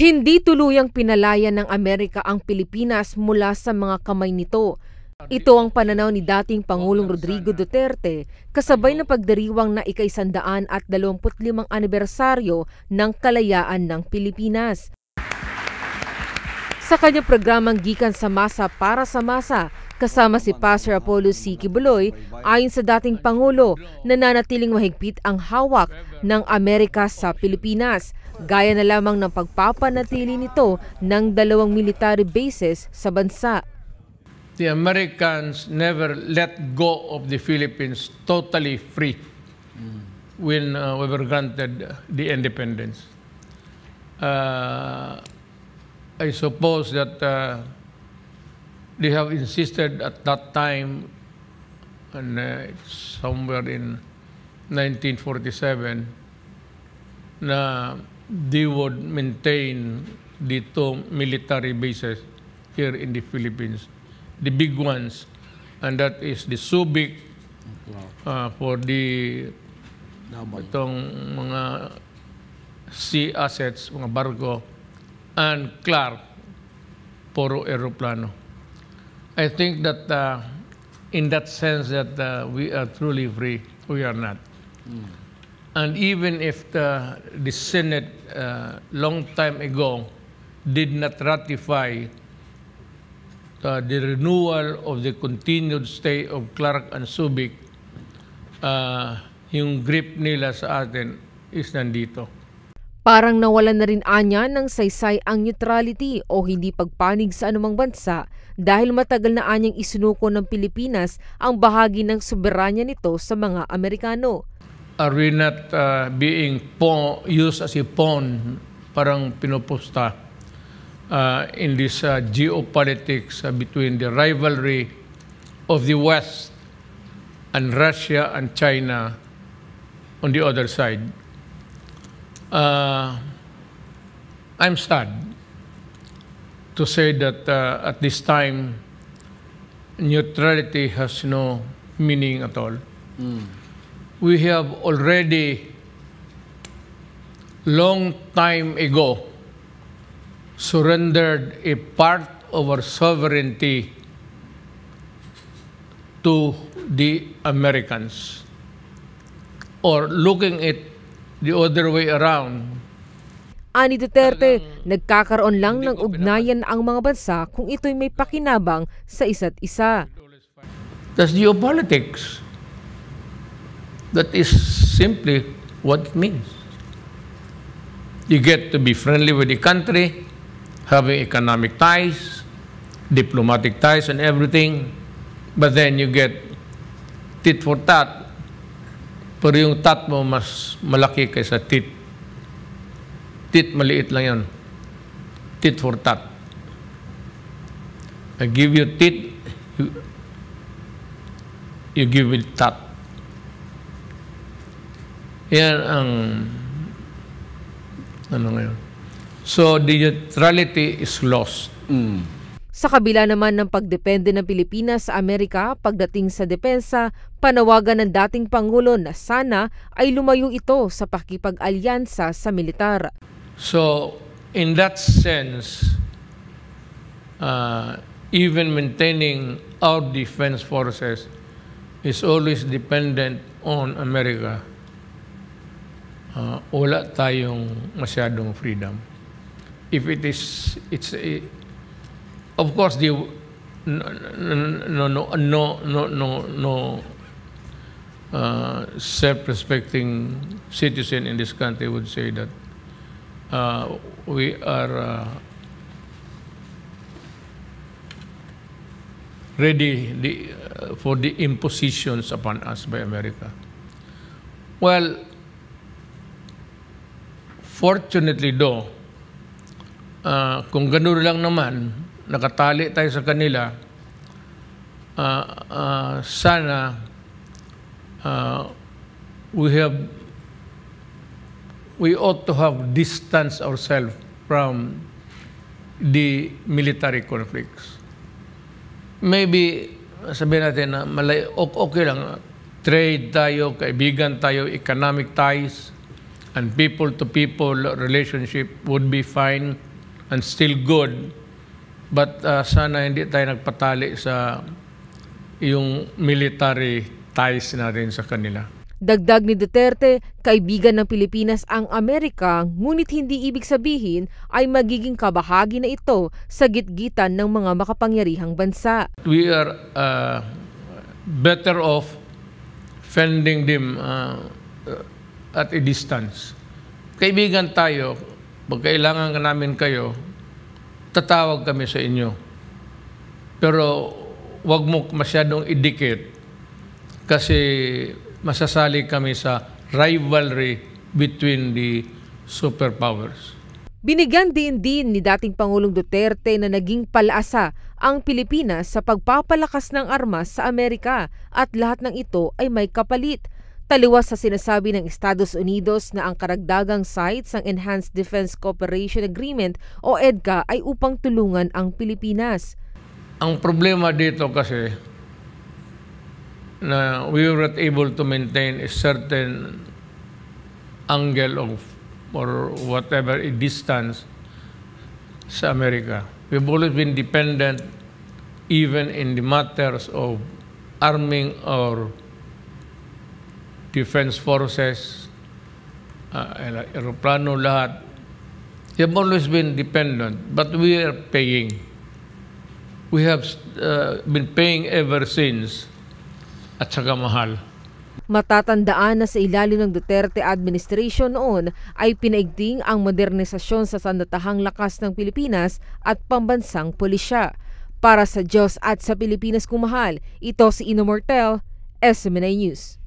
Hindi tuluyang pinalaya ng Amerika ang Pilipinas mula sa mga kamay nito. Ito ang pananaw ni dating Pangulong Rodrigo Duterte kasabay ng pagdiriwang na ikaisandaan at 25 anibersaryo ng kalayaan ng Pilipinas. Sa kanyang programang Gikan sa Masa para sa Masa, kasama si Pastor Apollo C. Kibuloy ayon sa dating Pangulo nananatiling mahigpit ang hawak ng Amerika sa Pilipinas gaya na lamang ng pagpapanatili nito ng dalawang military bases sa bansa. The Americans never let go of the Philippines totally free when uh, we were granted the independence. Uh, I suppose that uh, they have insisted at that time, and uh, somewhere in 1947, na they would maintain the two military bases here in the Philippines, the big ones, and that is the Subic uh, for the itong mga sea assets, mga barko, and Clark, puro aeroplano. I think that uh, in that sense that uh, we are truly free, we are not. Mm. And even if the, the Senate uh, long time ago did not ratify uh, the renewal of the continued stay of Clark and Subic, uh, yung grip nila sa atin is nandito. Parang nawalan na rin anya ng saysay ang neutrality o hindi pagpanig sa anumang bansa dahil matagal na anyang isunuko ng Pilipinas ang bahagi ng soberanya nito sa mga Amerikano. Are we not uh, being pawn, used as a pawn, parang pinupusta uh, in this uh, geopolitics uh, between the rivalry of the West and Russia and China on the other side? Uh, I'm sad to say that uh, at this time, neutrality has no meaning at all. Mm. We have already long time ago surrendered a part of our sovereignty to the Americans or looking at the other way around. Ani Duterte, nagkakaroon lang ng ugnayan ang mga bansa kung ito'y may pakinabang sa isa't isa. That's geopolitics. That is simply what it means. You get to be friendly with the country, having economic ties, diplomatic ties and everything, but then you get tit for tat pero yung tat mo mas malaki kaysa tit. Tit, maliit lang yan. Tit for tat. I give you tit, you, you give it tat. Yan ang ano ngayon. So, the neutrality is lost. Mm. Sa kabila naman ng pagdepende ng Pilipinas sa Amerika pagdating sa depensa, panawagan ng dating Pangulo na sana ay lumayo ito sa pakipag-alyansa sa militar. So, in that sense, uh, even maintaining our defense forces is always dependent on America. Uh, wala tayong masyadong freedom. If it is, it's, Of course, the no no no no no, no uh, self-respecting citizen in this country would say that uh, we are uh, ready the, uh, for the impositions upon us by America. Well, fortunately though, uh, kung ganun lang naman, nakatali tayo sa kanila, uh, uh, sana uh, we have we ought to have distance ourselves from the military conflicts. Maybe sabihin natin na malay, okay lang, trade tayo, kaibigan tayo, economic ties, and people to -people relationship would be fine and still good But uh, sana hindi tayo nagpatali sa yung military ties natin sa kanila. Dagdag ni Duterte, kaibigan ng Pilipinas ang Amerika, ngunit hindi ibig sabihin ay magiging kabahagi na ito sa gitgitan ng mga makapangyarihang bansa. We are uh, better off fending them uh, at a distance. Kaibigan tayo, pag kailangan namin kayo, tatawag kami sa inyo. Pero wag mo masyadong idikit kasi masasali kami sa rivalry between the superpowers. Binigyan din din ni dating Pangulong Duterte na naging palaasa ang Pilipinas sa pagpapalakas ng armas sa Amerika at lahat ng ito ay may kapalit – Taliwas sa sinasabi ng Estados Unidos na ang karagdagang sites ng Enhanced Defense Cooperation Agreement o EDCA ay upang tulungan ang Pilipinas. Ang problema dito kasi na we were not able to maintain a certain angle of or whatever a distance sa Amerika. We've always been dependent even in the matters of arming or defense forces, uh, aeroplano, lahat. We have always been dependent, but we are paying. We have uh, been paying ever since at saka mahal. Matatandaan na sa ilalim ng Duterte administration noon ay pinaigting ang modernisasyon sa sandatahang lakas ng Pilipinas at pambansang pulisya. Para sa Diyos at sa Pilipinas kumahal, ito si Ino Mortel, SMNA News.